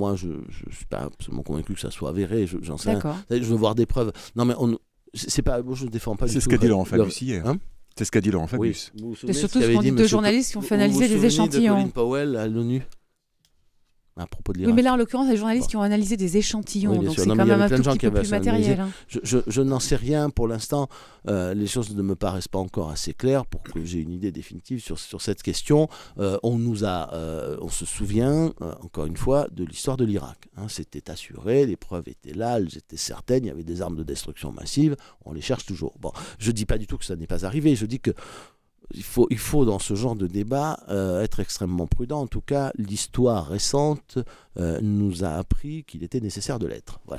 Moi, je ne suis pas absolument convaincu que ça soit avéré. J'en sais rien. Je veux voir des preuves. Non, mais on, pas, moi, je ne défends pas. C'est ce qu'a dit euh, Laurent Fabius hier. Hein c'est ce qu'a dit Laurent Fabius. Et surtout ce qu'ont dit deux journalistes qui ont fait analyser des échantillons. De Powell à l'ONU propos de mais là, en l'occurrence, les journalistes qui ont analysé des échantillons, donc c'est quand même un petit peu plus matériel. Hein. Je, n'en sais rien pour l'instant. Euh, les choses ne me paraissent pas encore assez claires pour que j'ai une idée définitive sur, sur cette question. Euh, on nous a, euh, on se souvient encore une fois de l'histoire de l'Irak. Hein. C'était assuré, les preuves étaient là, elles étaient certaines. Il y avait des armes de destruction massive. On les cherche toujours. Bon, je dis pas du tout que ça n'est pas arrivé. Je dis que il faut, il faut dans ce genre de débat euh, être extrêmement prudent. En tout cas, l'histoire récente euh, nous a appris qu'il était nécessaire de l'être. Voilà.